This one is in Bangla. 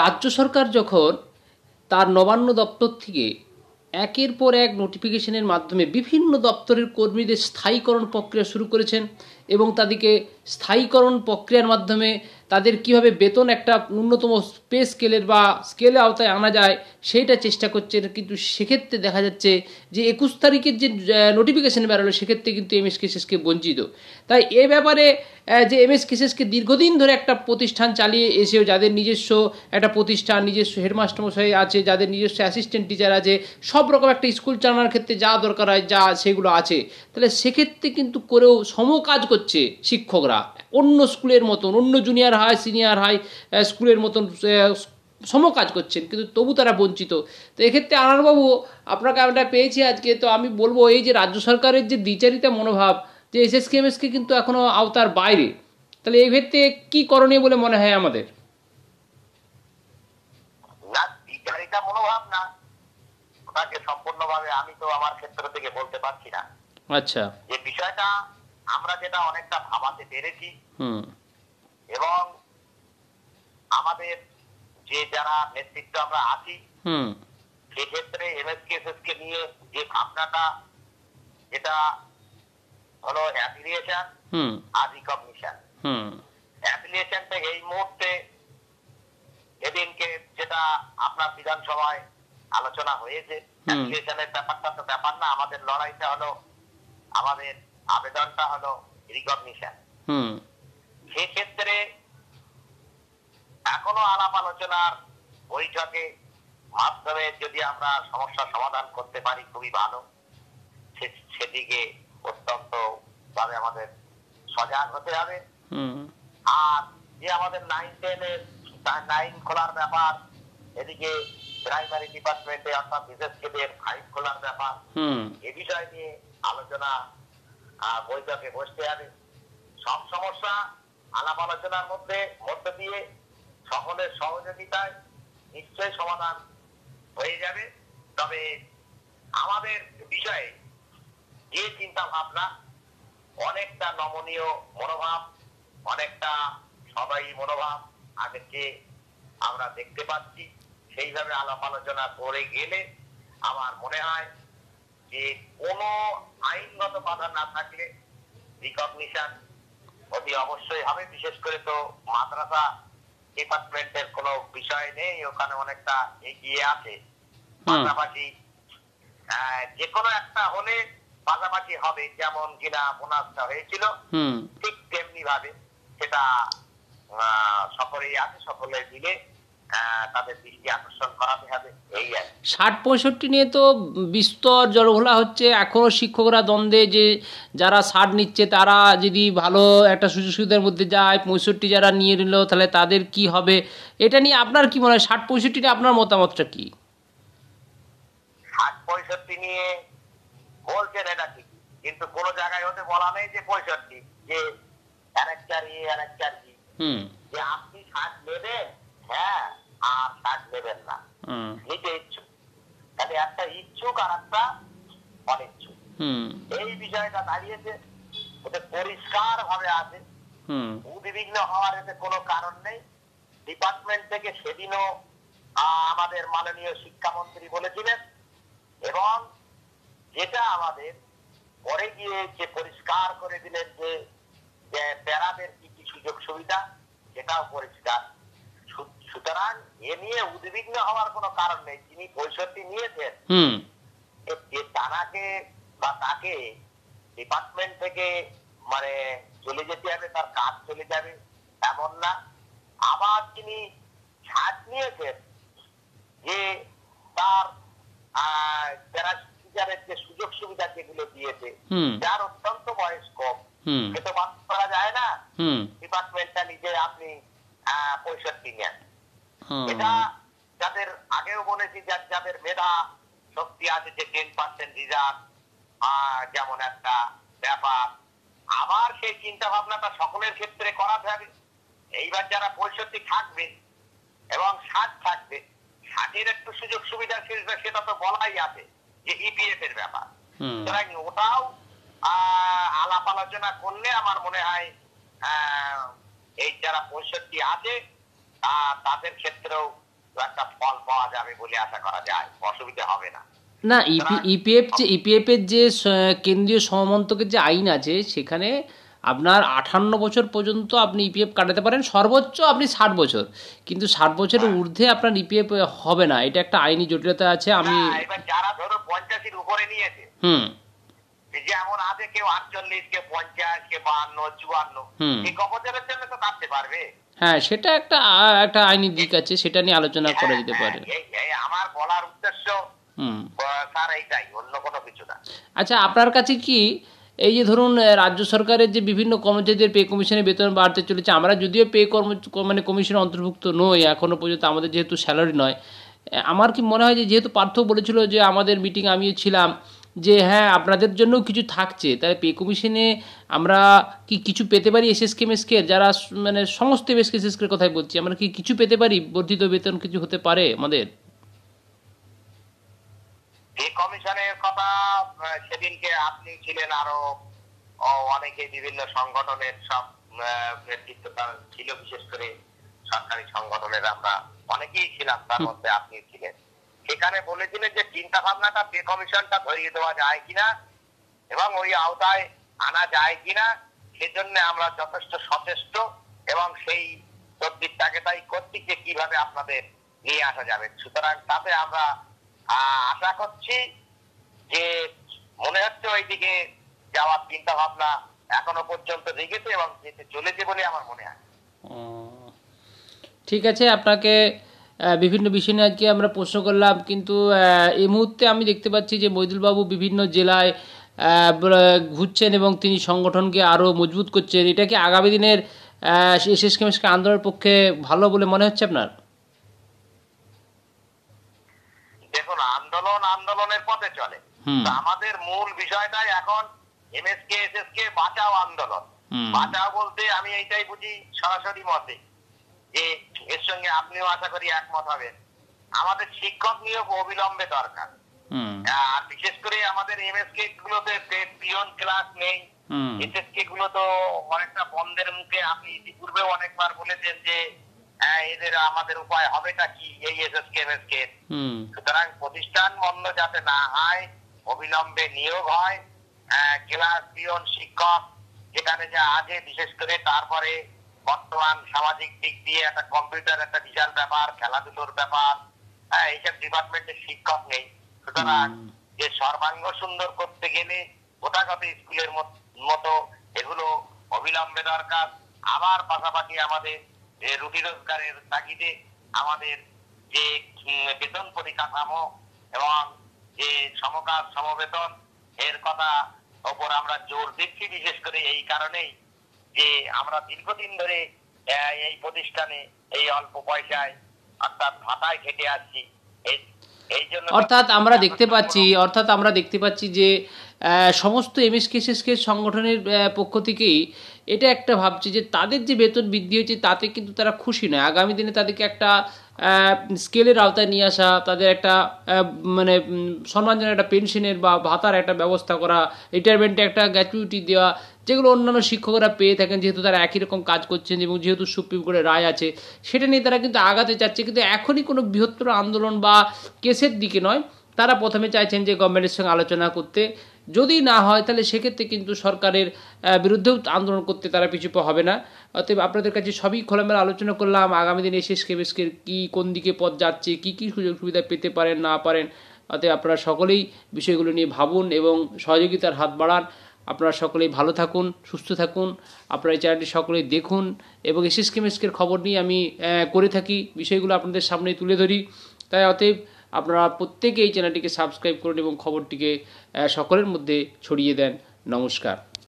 রাজ্য সরকার যখন তার নবান্ন দপ্তর থেকে একের পর এক নোটিফিকেশনের মাধ্যমে বিভিন্ন দপ্তরের কর্মীদের স্থায়ীকরণ প্রক্রিয়া শুরু করেছেন এবং তাদেরকে স্থায়ীকরণ প্রক্রিয়ার মাধ্যমে তাদের কিভাবে বেতন একটা ন্যূনতম পে স্কেলের বা স্কেলে আওতায় আনা যায় সেইটা চেষ্টা করছে কিন্তু সেক্ষেত্রে দেখা যাচ্ছে যে একুশ তারিখের যে নোটিফিকেশন বেরোলো সেক্ষেত্রে কিন্তু এম এস কেসেসকে বঞ্চিত তাই এ ব্যাপারে যে এম এস কেসেসকে দীর্ঘদিন ধরে একটা প্রতিষ্ঠান চালিয়ে এসেও যাদের নিজস্ব একটা প্রতিষ্ঠান নিজস্ব হেডমাস্টারমশাই আছে যাদের নিজস্ব অ্যাসিস্ট্যান্ট টিচার আছে সব রকম একটা স্কুল চালানোর ক্ষেত্রে যা দরকার হয় যা সেগুলো আছে তাহলে সেক্ষেত্রে কিন্তু করেও সমকাজ করছে শিক্ষকরা অন্য স্কুলের মতন অন্য জুনিয়র হাই সিনিয়র হাই স্কুলের মতন সম কাজ করছেন কিন্তু তবু তারা বঞ্চিত তো এক্ষেত্রে আনারবাবু আপনাকে আমরা পেয়েছি আজকে তো আমি বলবো এই যে রাজ্য সরকারের যে দ্বিচারিতা মনোভাব যে এস এস কে কিন্তু এখনও আওতার বাইরে তাহলে এই ক্ষেত্রে কি করণীয় বলে মনে হয় আমাদের মনোভাব না ওটাকে সম্পূর্ণভাবে আমি তো আমার ক্ষেত্র থেকে বলতে পারছি না আচ্ছা বিষয়টা আমরা যেটা অনেকটা ভাবাতে পেরেছি এবং আমাদের যে যারা নেতৃত্ব আমরা আছি সেক্ষেত্রে এমএসকেএসএস কে নিয়ে যে ভাবনাটা এটা হলো অ্যাফিলিয়েশন আর রিকগনিশন অ্যাফিলিয়েশনটা এই মুহূর্তে এদিনকে যেটা আপনার বিধানসভায় আলোচনা হয়েছে অ্যাফিলিয়েশনের ব্যাপারটা তো ব্যাপার না আমাদের লড়াইটা হলো আমাদের আবেদনটা হলো রিকগনিশন সেক্ষেত্রে এখনো আলাপ আলোচনার বৈঠকে মাধ্যমে যদি আমরা সমস্যা সমাধান করতে পারি খুবই ভালো সেদিকে অত্যন্ত ভাবে আমাদের সজাগ হতে হবে আর যে আমাদের নাইন টেনের নাইন খোলার ব্যাপার এদিকে প্রাইমারি ডিপার্টমেন্টে অর্থাৎ বিশেষ কেদের ফাইভ খোলার ব্যাপার এ বিষয় নিয়ে আলোচনা বৈঠকে বসতে হবে সব সমস্যা আলাপ আলোচনার মধ্যে মধ্য দিয়ে সকলের সহযোগিতায় নিশ্চয় সমাধান হয়ে যাবে তবে আমাদের বিষয়ে যে চিন্তা ভাবনা অনেকটা নমনীয় মনোভাব অনেকটা সবাই মনোভাব আগেকে আমরা দেখতে পাচ্ছি সেইভাবে আলাপ আলোচনা করে গেলে আমার মনে হয় যে কোনো আইনগত বাধা না থাকলে রিকগনিশন অতি অবশ্যই হবে বিশেষ করে তো মাদ্রাসা ডিপার্টমেন্টের কোন বিষয় নেই ওখানে অনেকটা এগিয়ে আছে পাশাপাশি যে কোনো একটা হলে পাশাপাশি হবে যেমন কিনা বোনাসটা হয়েছিল ঠিক তেমনি ভাবে সেটা সকলেই আছে সকলে মিলে হ্যাঁ, ষাট পঁয়ষট্টি নিয়ে তো বিস্তর জলঘোলা হচ্ছে এখনো শিক্ষকরা দ্বন্দ্বে যে যারা ষাট নিচ্ছে তারা যদি ভালো একটা সুযোগ সুবিধার মধ্যে যায় পঁয়ষট্টি যারা নিয়ে নিল তাহলে তাদের কি হবে এটা নিয়ে আপনার কি মনে হয় ষাট পঁয়ষট্টিটা আপনার মতামতটা কি পঁয়ষট্টি নিয়ে বলছেন এটা ঠিক কিন্তু কোন জায়গায় হতে বলা নেই যে পঁয়ষট্টি যে আরেকটার ইয়ে আরেকটার কি যে আপনি ষাট নেবেন হ্যাঁ আর দাগ দেবেন না নিতে ইচ্ছুক তাহলে একটা ইচ্ছুক আর একটা অনিচ্ছুক এই বিষয়টা দাঁড়িয়েছে ওতে পরিষ্কার ভাবে আছে উদ্বিগ্ন হওয়ার এতে কোনো কারণ নেই ডিপার্টমেন্ট থেকে সেদিনও আমাদের মাননীয় শিক্ষামন্ত্রী বলেছিলেন এবং যেটা আমাদের পরে গিয়ে যে পরিষ্কার করে দিলেন যে প্যারাদের কি কি সুযোগ সুবিধা সেটাও পরিষ্কার সুতরাং এ নিয়ে উদ্বিগ্ন হওয়ার কোনো কারণ নেই যিনি বৈষয়টি নিয়েছেন তারাকে বা তাকে ডিপার্টমেন্ট থেকে মানে চলে যেতে হবে তার কাজ চলে যাবে এমন না আবার তিনি ছাদ নিয়েছেন যে তার যারা টিচারের যে সুযোগ সুবিধা যেগুলো দিয়েছে যার অত্যন্ত বয়স কম সে তো বাদ করা যায় না ডিপার্টমেন্টটা নিজে আপনি পঁয়ষট্টি নেন এটা যাদের আগেও বলেছি যাদের মেধা শক্তি আছে যে টেন পার্সেন্ট রিজার্ভ যেমন একটা ব্যাপার আবার সেই চিন্তা ভাবনাটা সকলের ক্ষেত্রে করা যাবে এইবার যারা পঁয়ষট্টি থাকবে এবং ষাট থাকবে ষাটের একটু সুযোগ সুবিধা সেটা তো বলাই আছে যে ইপিএফ e এর ব্যাপার সুতরাং ওটাও আলাপ আলোচনা করলে আমার মনে হয় এই যারা পঁয়ষট্টি আছে তাদের ক্ষেত্রেও একটা ফল পাওয়া যাবে বলে আশা করা যায় অসুবিধা হবে না না ইপিএফ e e যে ইপিএফ e এর যে কেন্দ্রীয় সমমন্তকের যে আইন আছে সেখানে আপনার আঠান্ন বছর পর্যন্ত আপনি ইপিএফ কাটাতে পারেন সর্বোচ্চ আপনি ষাট বছর কিন্তু ষাট বছরের হ্যাঁ। ঊর্ধ্বে আপনার ইপিএফ হবে না এটা একটা আইনি জটিলতা আছে আমি যারা ধরো পঞ্চাশের উপরে নিয়েছে হুম যেমন আছে কেউ আটচল্লিশ কে পঞ্চাশ কে বান্ন চুয়ান্ন এই কবচের জন্য তো কাটতে পারবে হ্যাঁ সেটা একটা একটা আইনি দিক আছে সেটা নিয়ে আলোচনা হ্যাঁ, করা যেতে হ্যাঁ, পারে আমার বলার উদ্দেশ্য আচ্ছা আপনার কাছে কি এই যে ধরুন রাজ্য সরকারের যে বিভিন্ন কর্মচারীদের পে কমিশনের বেতন বাড়তে চলেছে আমরা যদিও পে কর্ম মানে কমিশন অন্তর্ভুক্ত নই এখনো পর্যন্ত আমাদের যেহেতু স্যালারি নয় আমার কি মনে হয় যে যেহেতু পার্থ বলেছিল যে আমাদের মিটিং আমিও ছিলাম যে হ্যাঁ আপনাদের জন্য কিছু থাকছে তাহলে পে কমিশনে আমরা কি কিছু পেতে পারি এসএস কেমেসকের যারা মানে সমস্ত এসকে এসএসকের কথাই বলছি আমরা কি কিছু পেতে পারি বর্ধিত বেতন কিছু হতে পারে আমাদের পে কমিশনের কথা সেদিনকে আপনি ছিলেন আরো অনেকে বিভিন্ন সংগঠনের সব নেতৃত্ব ছিল বিশেষ করে সরকারি সংগঠনের আমরা অনেকেই ছিলাম তার মধ্যে আপনি ছিলেন সেখানে বলেছিলেন যে চিন্তা ভাবনাটা পে কমিশনটা ধরিয়ে দেওয়া যায় কিনা এবং ওই আওতায় আনা যায় কিনা সেজন্য আমরা যথেষ্ট সচেষ্ট এবং সেই তাকে তাই করছি যে কিভাবে আপনাদের নিয়ে আসা যাবে সুতরাং তাতে আমরা আশা করছি যে মনে হচ্ছে ওইদিকে যাওয়ার চিন্তা ভাবনা এখনো পর্যন্ত রেগেছে এবং যেতে চলেছে বলে আমার মনে হয় ঠিক আছে আপনাকে বিভিন্ন বিষয় নিয়ে আজকে আমরা প্রশ্ন করলাম কিন্তু এই মুহূর্তে আমি দেখতে পাচ্ছি যে মৈদুলবাবু বিভিন্ন জেলায় ঘুরছেন এবং তিনি সংগঠনকে আরও মজবুত করছেন এটা কি আগামী দিনের এসএস কেমিস্টকে আন্দোলনের পক্ষে ভালো বলে মনে হচ্ছে আপনার দেখুন আন্দোলন আন্দোলনের পথে চলে আমাদের মূল বিষয়টাই এখন এমএসকে কে বাঁচাও আন্দোলন বাঁচাও বলতে আমি এইটাই বুঝি সরাসরি মতে যে এর সঙ্গে আপনিও আশা করি একমত হবেন আমাদের শিক্ষক নিয়োগ অবিলম্বে দরকার আর বিশেষ করে আমাদের এমএসকে গুলোতে পিয়ন ক্লাস নেই এসএসকে গুলো তো অনেকটা বন্ধের মুখে আপনি ইতিপূর্বে অনেকবার বলেছেন যে হ্যাঁ, এদের আমাদের উপায় হবেটা কি এই S S K M S K সুতরাং প্রতিষ্ঠান বন্ধ যাতে না হয় অবিলম্বে নিয়োগ হয় ক্লাস পিয়ন শিক্ষক যেখানে যে আছে বিশেষ করে তারপরে বর্তমান সামাজিক দিক দিয়ে একটা কম্পিউটার একটা বিশাল ব্যাপার খেলাধুলোর ব্যাপার হ্যাঁ, এইসব ডিপার্টমেন্টের শিক্ষক নেই সুতরাং যে সর্বাঙ্গ সুন্দর করতে গেলে গোটাগত স্কুলের মতো এগুলো অবিলম্বে দরকার আবার পাশাপাশি আমাদের রুটি রোজগারের তাগিদে আমাদের যে বেতন পরিকাঠামো এবং যে সমকাজ সমবেতন এর কথা ওপর আমরা জোর দিচ্ছি বিশেষ করে এই কারণেই যে আমরা দীর্ঘদিন ধরে এই প্রতিষ্ঠানে এই অল্প পয়সায় অর্থাৎ ভাতায় খেটে আসছি অর্থাৎ আমরা দেখতে পাচ্ছি অর্থাৎ আমরা দেখতে পাচ্ছি যে সমস্ত কে সংগঠনের পক্ষ থেকেই এটা একটা ভাবছি যে তাদের যে বেতন বৃদ্ধি হয়েছে তাতে কিন্তু তারা খুশি নয় আগামী দিনে তাদেরকে একটা স্কেলের আওতায় নিয়ে আসা তাদের একটা মানে সম্মানজনক একটা পেনশনের বা ভাতার একটা ব্যবস্থা করা রিটায়ারমেন্টে একটা গ্র্যাচুইটি দেওয়া যেগুলো অন্যান্য শিক্ষকরা পেয়ে থাকেন যেহেতু তারা একই রকম কাজ করছেন এবং যেহেতু সুপ্রিম কোর্টের রায় আছে সেটা নিয়ে তারা কিন্তু আগাতে চাচ্ছে কিন্তু এখনই কোনো বৃহত্তর আন্দোলন বা কেসের দিকে নয় তারা প্রথমে চাইছেন যে গভর্নমেন্টের সঙ্গে আলোচনা করতে যদি না হয় তাহলে সেক্ষেত্রে কিন্তু সরকারের বিরুদ্ধেও আন্দোলন করতে তারা পিছু হবে না অতএব আপনাদের কাছে সবই খোলামেলা আলোচনা করলাম আগামী দিন এসে স্কেবেসকের কী কোন দিকে পথ যাচ্ছে কী কী সুযোগ সুবিধা পেতে পারেন না পারেন অতএব আপনারা সকলেই বিষয়গুলো নিয়ে ভাবুন এবং সহযোগিতার হাত বাড়ান আপনারা সকলেই ভালো থাকুন সুস্থ থাকুন আপনারা এই চ্যানেলটি সকলেই দেখুন এবং এসএস কেমেসকের খবর নিয়ে আমি করে থাকি বিষয়গুলো আপনাদের সামনে তুলে ধরি তাই অতএব আপনারা প্রত্যেকে এই চ্যানেলটিকে সাবস্ক্রাইব করুন এবং খবরটিকে সকলের মধ্যে ছড়িয়ে দেন নমস্কার